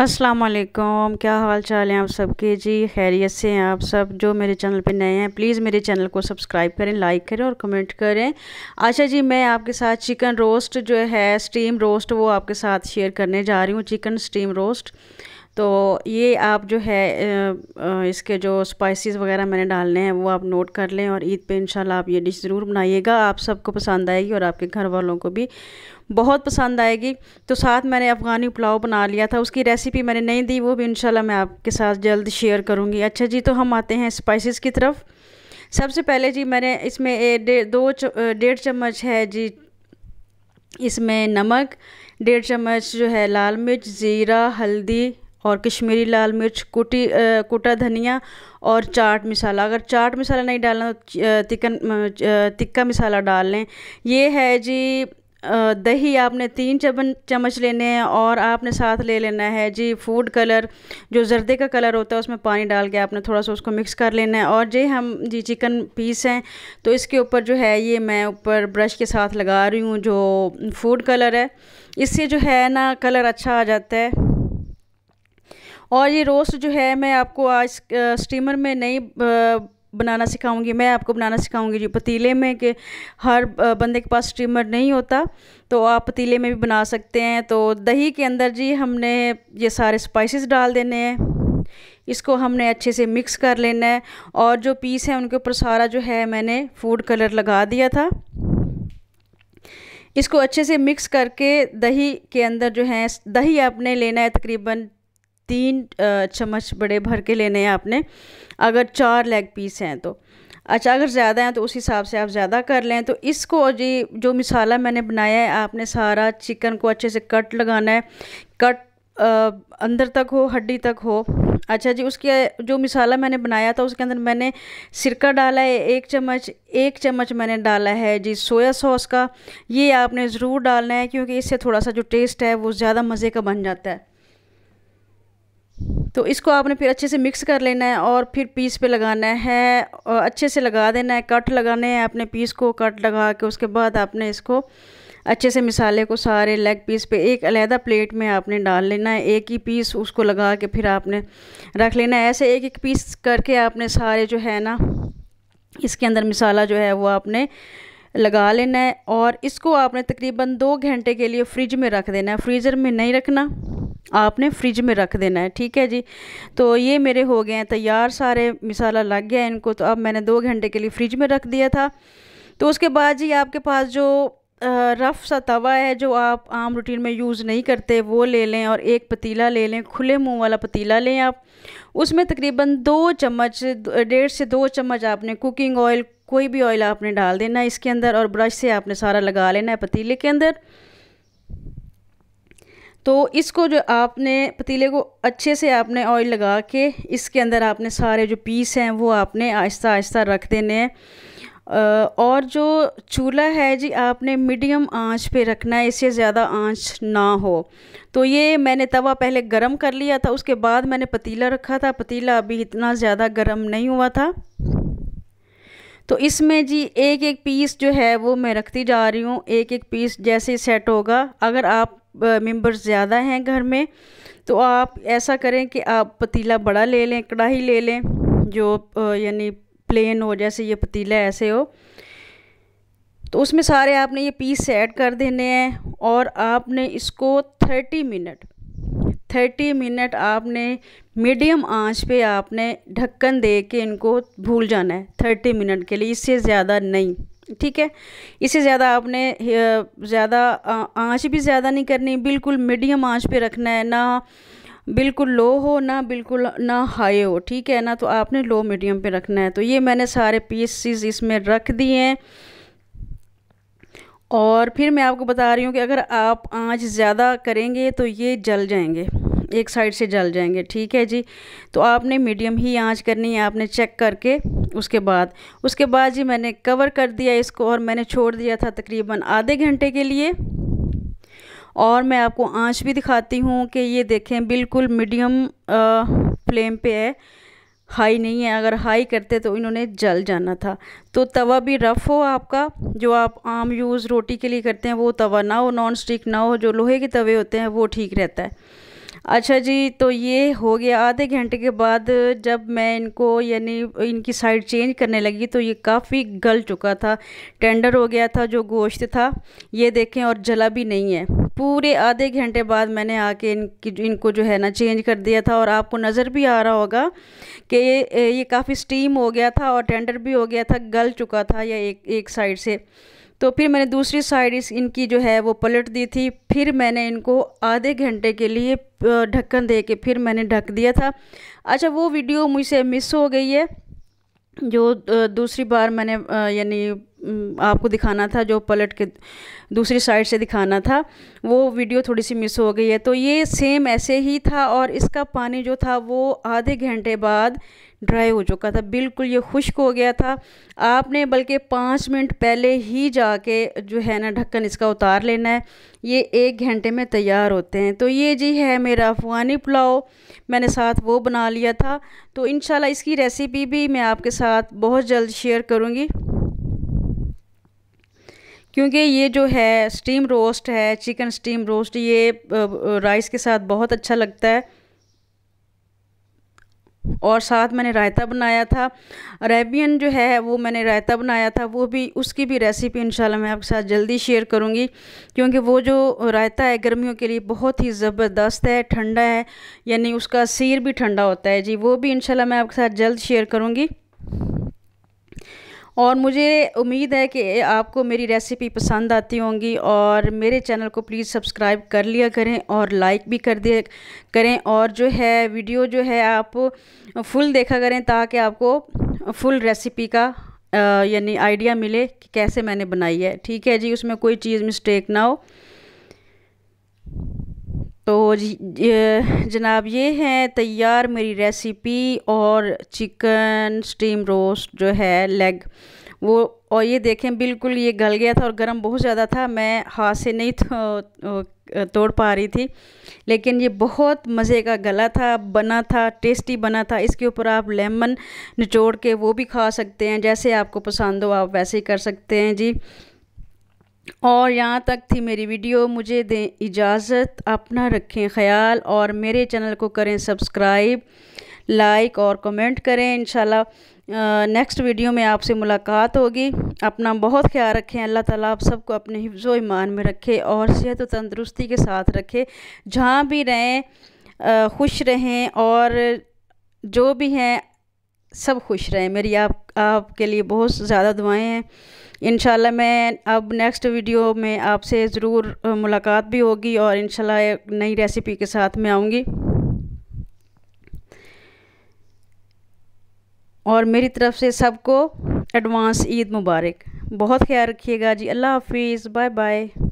अस्सलाम वालेकुम क्या हाल चाल हैं आप सबके जी खैरियत से हैं आप सब जो मेरे चैनल पे नए हैं प्लीज़ मेरे चैनल को सब्सक्राइब करें लाइक करें और कमेंट करें अच्छा जी मैं आपके साथ चिकन रोस्ट जो है स्टीम रोस्ट वो आपके साथ शेयर करने जा रही हूँ चिकन स्टीम रोस्ट तो ये आप जो है इसके जो स्पाइसेस वगैरह मैंने डालने हैं वो आप नोट कर लें और ईद पे इंशाल्लाह आप ये डिश ज़रूर बनाइएगा आप सबको पसंद आएगी और आपके घर वालों को भी बहुत पसंद आएगी तो साथ मैंने अफ़गानी पुलाव बना लिया था उसकी रेसिपी मैंने नहीं दी वो भी इंशाल्लाह मैं आपके साथ जल्द शेयर करूँगी अच्छा जी तो हम आते हैं स्पाइसेस की तरफ सबसे पहले जी मैंने इसमें दो डेढ़ चम्मच है जी इसमें नमक डेढ़ चम्मच जो है लाल मिर्च ज़ीरा हल्दी और कश्मीरी लाल मिर्च कुटी आ, कुटा धनिया और चाट मसाला अगर चाट मसाला नहीं डालना तो तिकन तिक्का मसाला डाल लें ये है जी दही आपने तीन चम्मच लेने हैं और आपने साथ ले लेना है जी फूड कलर जो जर्दे का कलर होता है उसमें पानी डाल के आपने थोड़ा सा उसको मिक्स कर लेना है और जी हम जी चिकन पीस हैं तो इसके ऊपर जो है ये मैं ऊपर ब्रश के साथ लगा रही हूँ जो फूड कलर है इससे जो है ना कलर अच्छा आ जाता है और ये रोस्ट जो है मैं आपको आज स्टीमर में नहीं बनाना सिखाऊंगी मैं आपको बनाना सिखाऊंगी जी पतीले में कि हर बंदे के पास स्टीमर नहीं होता तो आप पतीले में भी बना सकते हैं तो दही के अंदर जी हमने ये सारे स्पाइसेस डाल देने हैं इसको हमने अच्छे से मिक्स कर लेना है और जो पीस है उनके ऊपर सारा जो है मैंने फूड कलर लगा दिया था इसको अच्छे से मिक्स करके दही के अंदर जो है दही आपने लेना है तकरीबन तीन चम्मच बड़े भर के लेने हैं आपने अगर चार लेग पीस हैं तो अच्छा अगर ज़्यादा हैं तो उस हिसाब से आप ज़्यादा कर लें तो इसको जी जो मिसाला मैंने बनाया है आपने सारा चिकन को अच्छे से कट लगाना है कट आ, अंदर तक हो हड्डी तक हो अच्छा जी उसके जो मिसाला मैंने बनाया था उसके अंदर मैंने सिरका डाला है एक चम्मच एक चम्मच मैंने डाला है जी सोया सॉस का ये आपने ज़रूर डालना है क्योंकि इससे थोड़ा सा जो टेस्ट है वो ज़्यादा मज़े का बन जाता है तो इसको आपने फिर अच्छे से मिक्स कर लेना है और फिर पीस पे लगाना है और अच्छे से लगा देना है कट लगाने हैं अपने पीस को कट लगा के उसके बाद आपने इसको अच्छे से मिसाले को सारे लेग पीस पे एक अलहदा प्लेट में आपने डाल लेना है एक ही पीस उसको लगा के फिर आपने रख लेना है ऐसे एक एक पीस करके आपने सारे जो है ना इसके अंदर मिसाला जो है वो आपने लगा लेना है और इसको आपने तकरीबन दो घंटे के लिए फ्रिज में रख देना है फ्रीज़र में नहीं रखना आपने फ्रिज में रख देना है ठीक है जी तो ये मेरे हो गए हैं तैयार सारे मिसाला लग गया इनको तो अब मैंने दो घंटे के लिए फ्रिज में रख दिया था तो उसके बाद जी आपके पास जो रफ़ सा तवा है जो आप आम रूटीन में यूज़ नहीं करते वो ले लें और एक पतीला ले लें खुले मुंह वाला पतीला लें आप उसमें तकरीबन दो चम्मच डेढ़ से दो चम्मच आपने कुकिंग ऑयल कोई भी ऑयल आपने डाल देना है इसके अंदर और ब्रश से आपने सारा लगा लेना है पतीले के अंदर तो इसको जो आपने पतीले को अच्छे से आपने ऑयल लगा के इसके अंदर आपने सारे जो पीस हैं वो आपने आहिस्ता आहिस्ता रख देने हैं और जो चूल्हा है जी आपने मीडियम आंच पे रखना है इससे ज़्यादा आंच ना हो तो ये मैंने तवा पहले गरम कर लिया था उसके बाद मैंने पतीला रखा था पतीला अभी इतना ज़्यादा गरम नहीं हुआ था तो इसमें जी एक एक पीस जो है वो मैं रखती जा रही हूँ एक एक पीस जैसे सेट होगा अगर आप मेंबर्स ज़्यादा हैं घर में तो आप ऐसा करें कि आप पतीला बड़ा ले लें कढ़ाई ले लें जो यानी प्लेन हो जैसे ये पतीला ऐसे हो तो उसमें सारे आपने ये पीस ऐड कर देने हैं और आपने इसको थर्टी मिनट थर्टी मिनट आपने मीडियम आंच पे आपने ढक्कन दे के इनको भूल जाना है थर्टी मिनट के लिए इससे ज़्यादा नहीं ठीक है इसे ज़्यादा आपने ज़्यादा आँच भी ज़्यादा नहीं करनी बिल्कुल मीडियम आँच पे रखना है ना बिल्कुल लो हो ना बिल्कुल ना हाई हो ठीक है ना तो आपने लो मीडियम पे रखना है तो ये मैंने सारे पीसीज इसमें रख दिए हैं और फिर मैं आपको बता रही हूँ कि अगर आप आँच ज़्यादा करेंगे तो ये जल जाएंगे एक साइड से जल जाएंगे ठीक है जी तो आपने मीडियम ही आँच करनी है आपने चेक करके उसके बाद उसके बाद जी मैंने कवर कर दिया इसको और मैंने छोड़ दिया था तकरीबन आधे घंटे के लिए और मैं आपको आंच भी दिखाती हूँ कि ये देखें बिल्कुल मीडियम फ्लेम पे है हाई नहीं है अगर हाई करते तो इन्होंने जल जाना था तो तवा भी रफ़ हो आपका जो आप आम यूज़ रोटी के लिए करते हैं वो तवा ना हो नॉन स्टिक ना हो जो लोहे के तवे होते हैं वो ठीक रहता है अच्छा जी तो ये हो गया आधे घंटे के बाद जब मैं इनको यानी इनकी साइड चेंज करने लगी तो ये काफ़ी गल चुका था टेंडर हो गया था जो गोश्त था ये देखें और जला भी नहीं है पूरे आधे घंटे बाद मैंने आके इनकी इनको जो है ना चेंज कर दिया था और आपको नज़र भी आ रहा होगा कि ये ये काफ़ी स्टीम हो गया था और टेंडर भी हो गया था गल चुका था या एक एक साइड से तो फिर मैंने दूसरी साइड इस इनकी जो है वो पलट दी थी फिर मैंने इनको आधे घंटे के लिए ढक्कन दे के फिर मैंने ढक दिया था अच्छा वो वीडियो मुझसे मिस हो गई है जो दूसरी बार मैंने यानी आपको दिखाना था जो पलट के दूसरी साइड से दिखाना था वो वीडियो थोड़ी सी मिस हो गई है तो ये सेम ऐसे ही था और इसका पानी जो था वो आधे घंटे बाद ड्राई हो चुका था बिल्कुल ये खुश्क हो गया था आपने बल्कि पाँच मिनट पहले ही जाके जो है ना ढक्कन इसका उतार लेना है ये एक घंटे में तैयार होते हैं तो ये जी है मेरा अफ़गानी पुलाव मैंने साथ वो बना लिया था तो इन इसकी रेसिपी भी मैं आपके साथ बहुत जल्द शेयर करूँगी क्योंकि ये जो है स्टीम रोस्ट है चिकन स्टीम रोस्ट ये राइस के साथ बहुत अच्छा लगता है और साथ मैंने रायता बनाया था अरेबियन जो है वो मैंने रायता बनाया था वो भी उसकी भी रेसिपी इंशाल्लाह मैं आपके साथ जल्दी शेयर करूँगी क्योंकि वो जो रायता है गर्मियों के लिए बहुत ही ज़बरदस्त है ठंडा है यानी उसका सीर भी ठंडा होता है जी वो भी इंशाल्लाह मैं आपके साथ जल्द शेयर करूँगी और मुझे उम्मीद है कि आपको मेरी रेसिपी पसंद आती होंगी और मेरे चैनल को प्लीज़ सब्सक्राइब कर लिया करें और लाइक भी कर दिया करें और जो है वीडियो जो है आप फुल देखा करें ताकि आपको फुल रेसिपी का यानी आइडिया मिले कि कैसे मैंने बनाई है ठीक है जी उसमें कोई चीज़ मिस्टेक ना हो तो जनाब ये हैं तैयार मेरी रेसिपी और चिकन स्टीम रोस्ट जो है लेग वो और ये देखें बिल्कुल ये गल गया था और गर्म बहुत ज़्यादा था मैं हाथ से नहीं तो, तोड़ पा रही थी लेकिन ये बहुत मज़े का गला था बना था टेस्टी बना था इसके ऊपर आप लेमन निचोड़ के वो भी खा सकते हैं जैसे आपको पसंद हो आप वैसे ही कर सकते हैं जी और यहाँ तक थी मेरी वीडियो मुझे दें इजाज़त अपना रखें ख्याल और मेरे चैनल को करें सब्सक्राइब लाइक और कमेंट करें इन नेक्स्ट वीडियो में आपसे मुलाकात होगी अपना बहुत ख्याल रखें अल्लाह ताला आप सबको अपने हिफ्जो ईमान में रखे और सेहत व तंदरुस्ती के साथ रखे जहाँ भी रहें खुश रहें और जो भी हैं सब खुश रहें मेरी आप आपके लिए बहुत ज़्यादा दुआएँ हैं इन मैं अब नेक्स्ट वीडियो में आपसे ज़रूर मुलाकात भी होगी और इन नई रेसिपी के साथ में आऊँगी और मेरी तरफ से सबको एडवांस ईद मुबारक बहुत ख्याल रखिएगा जी अल्लाह हाफिज़ बाय बाय